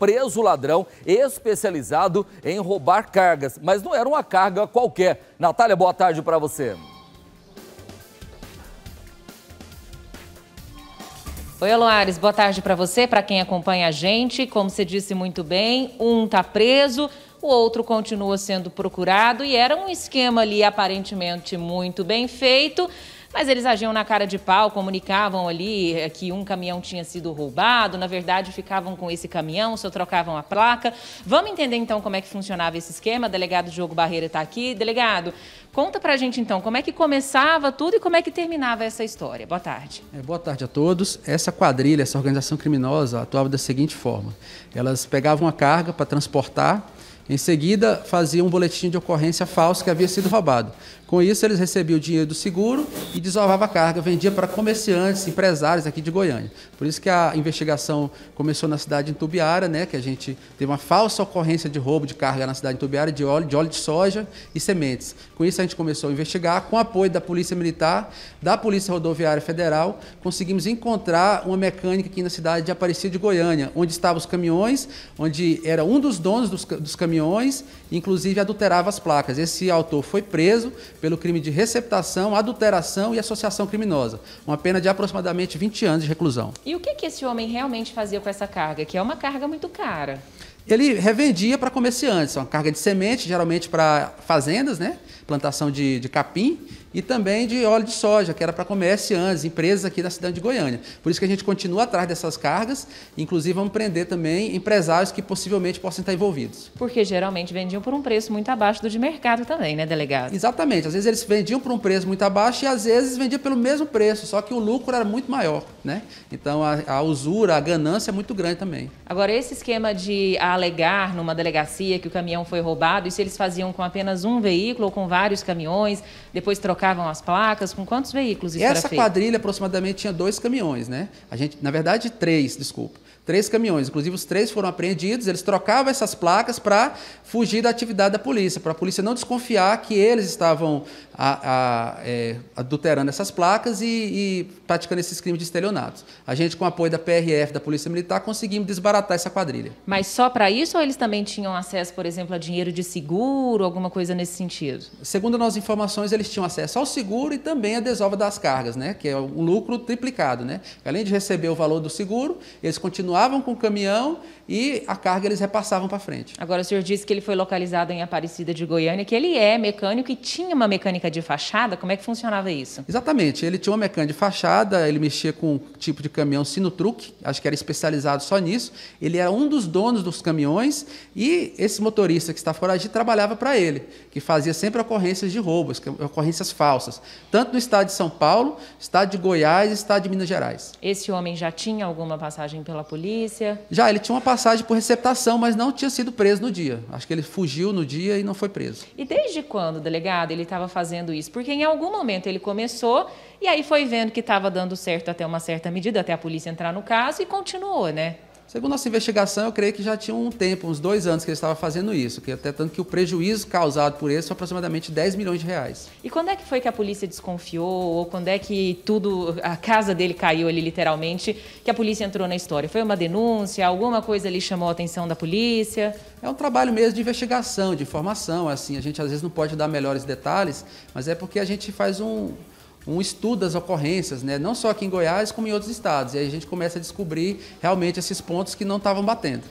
preso ladrão especializado em roubar cargas. Mas não era uma carga qualquer. Natália, boa tarde para você. Oi, Aloares, boa tarde para você, para quem acompanha a gente. Como você disse muito bem, um está preso, o outro continua sendo procurado e era um esquema ali aparentemente muito bem feito. Mas eles agiam na cara de pau, comunicavam ali eh, que um caminhão tinha sido roubado, na verdade ficavam com esse caminhão, só trocavam a placa. Vamos entender então como é que funcionava esse esquema. O delegado Diogo Barreira está aqui. Delegado, conta pra gente então como é que começava tudo e como é que terminava essa história. Boa tarde. É, boa tarde a todos. Essa quadrilha, essa organização criminosa atuava da seguinte forma: elas pegavam a carga para transportar em seguida, fazia um boletim de ocorrência falso que havia sido roubado. Com isso, eles recebiam o dinheiro do seguro e desovava a carga, vendia para comerciantes, empresários aqui de Goiânia. Por isso que a investigação começou na cidade de Tubiara, né, que a gente teve uma falsa ocorrência de roubo de carga na cidade de Tubiara de óleo, de óleo de soja e sementes. Com isso, a gente começou a investigar, com apoio da Polícia Militar, da Polícia Rodoviária Federal, conseguimos encontrar uma mecânica aqui na cidade de Aparecida de Goiânia, onde estavam os caminhões, onde era um dos donos dos, dos caminhões caminhões, inclusive adulterava as placas. Esse autor foi preso pelo crime de receptação, adulteração e associação criminosa. Uma pena de aproximadamente 20 anos de reclusão. E o que, que esse homem realmente fazia com essa carga? Que é uma carga muito cara ele revendia para comerciantes, é uma carga de semente, geralmente para fazendas, né? plantação de, de capim, e também de óleo de soja, que era para comerciantes, empresas aqui da cidade de Goiânia. Por isso que a gente continua atrás dessas cargas, inclusive vamos prender também empresários que possivelmente possam estar envolvidos. Porque geralmente vendiam por um preço muito abaixo do de mercado também, né, delegado? Exatamente. Às vezes eles vendiam por um preço muito abaixo e às vezes vendiam pelo mesmo preço, só que o lucro era muito maior, né? Então a, a usura, a ganância é muito grande também. Agora, esse esquema de alegar numa delegacia que o caminhão foi roubado, e se eles faziam com apenas um veículo ou com vários caminhões, depois trocaram trocavam as placas? Com quantos veículos isso Essa quadrilha aproximadamente tinha dois caminhões, né? A gente, na verdade, três, desculpa. Três caminhões, inclusive os três foram apreendidos, eles trocavam essas placas para fugir da atividade da polícia, para a polícia não desconfiar que eles estavam a, a, é, adulterando essas placas e, e praticando esses crimes de estelionato. A gente, com o apoio da PRF, da Polícia Militar, conseguimos desbaratar essa quadrilha. Mas só para isso ou eles também tinham acesso, por exemplo, a dinheiro de seguro, alguma coisa nesse sentido? Segundo as nossas informações, eles tinham acesso só o seguro e também a desova das cargas, né? que é um lucro triplicado. Né? Além de receber o valor do seguro, eles continuavam com o caminhão e a carga eles repassavam para frente. Agora, o senhor disse que ele foi localizado em Aparecida de Goiânia, que ele é mecânico e tinha uma mecânica de fachada. Como é que funcionava isso? Exatamente. Ele tinha uma mecânica de fachada, ele mexia com um tipo de caminhão sinotruque, acho que era especializado só nisso. Ele era um dos donos dos caminhões e esse motorista que está foragido trabalhava para ele, que fazia sempre ocorrências de roubos, ocorrências falsas, tanto no estado de São Paulo, estado de Goiás e estado de Minas Gerais. Esse homem já tinha alguma passagem pela polícia? Já, ele tinha uma passagem passagem por receptação, mas não tinha sido preso no dia. Acho que ele fugiu no dia e não foi preso. E desde quando, delegado, ele estava fazendo isso? Porque em algum momento ele começou e aí foi vendo que estava dando certo até uma certa medida, até a polícia entrar no caso e continuou, né? Segundo nossa investigação, eu creio que já tinha um tempo, uns dois anos que ele estava fazendo isso, que até tanto que o prejuízo causado por isso foi aproximadamente 10 milhões de reais. E quando é que foi que a polícia desconfiou, ou quando é que tudo, a casa dele caiu ali literalmente, que a polícia entrou na história? Foi uma denúncia, alguma coisa ali chamou a atenção da polícia? É um trabalho mesmo de investigação, de informação, assim, a gente às vezes não pode dar melhores detalhes, mas é porque a gente faz um, um estudo das ocorrências, né? não só aqui em Goiás, como em outros estados. E aí a gente começa a descobrir realmente esses pontos que não estavam batendo.